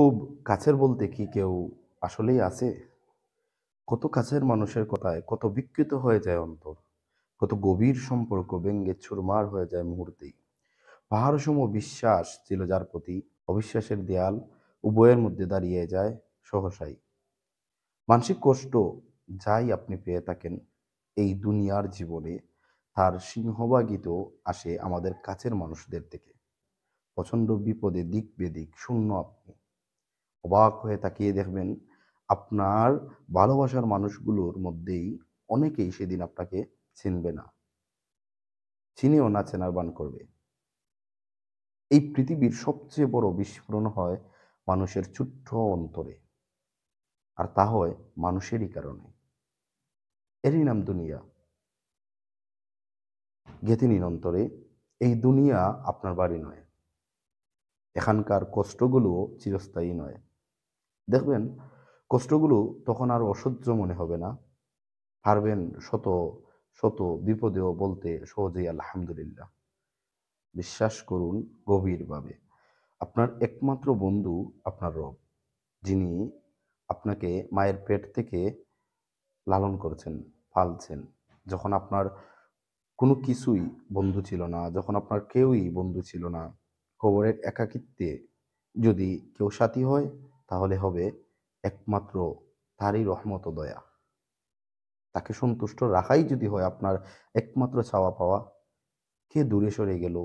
খুব কাছের বলতে কি কেউ আসলেই আছে কত কাছের মানুষের কথায় কত বিকৃত হয়ে যায় অন্তর কত গভীর সম্পর্ক ব্যঙ্গে ছুরমার হয়ে যায় মুহূর্তেই পাহাড় সম বিশ্বাস ছিল যার প্রতি অবিশ্বাসের দেয়াল উভয়ের মধ্যে দাঁড়িয়ে যায় সহসাই মানসিক কষ্ট যাই আপনি পেয়ে থাকেন এই দুনিয়ার জীবনে তার সিংহবাগিত আসে আমাদের কাছের মানুষদের থেকে প্রচণ্ড বিপদে দিক বেদিক শূন্য আপনি অবাক হয়ে তাকিয়ে দেখবেন আপনার ভালোবাসার মানুষগুলোর মধ্যেই অনেকেই সেদিন আপনাকে চিনবে না চিনেও না চেনার বান করবে এই পৃথিবীর সবচেয়ে বড় বিস্ফোরণ হয় মানুষের ছুট্ট অন্তরে আর তা হয় মানুষেরই কারণে এরই নাম দুনিয়া গেঁথে নিন অন্তরে এই দুনিয়া আপনার বাড়ি নয় এখানকার কষ্টগুলো চিরস্থায়ী নয় দেখবেন কষ্টগুলো তখন আর অসহ্য মনে হবে না পারবেন শত শত বিপদেও বলতে সহজেই আলহামদুলিল্লাহ বিশ্বাস করুন গভীরভাবে আপনার একমাত্র বন্ধু আপনার রব যিনি আপনাকে মায়ের পেট থেকে লালন করছেন পালছেন যখন আপনার কোনো কিছুই বন্ধু ছিল না যখন আপনার কেউই বন্ধু ছিল না কবরের একাকিত্বে যদি কেউ সাথী হয় তাহলে হবে একমাত্র তারই রহমত দয়া তাকে সন্তুষ্ট রাখাই যদি হয় আপনার একমাত্র ছাওয়া পাওয়া কে দূরে সরে গেল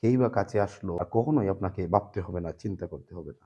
কেই বা কাছে আসলো আর কখনোই আপনাকে ভাবতে হবে না চিন্তা করতে হবে না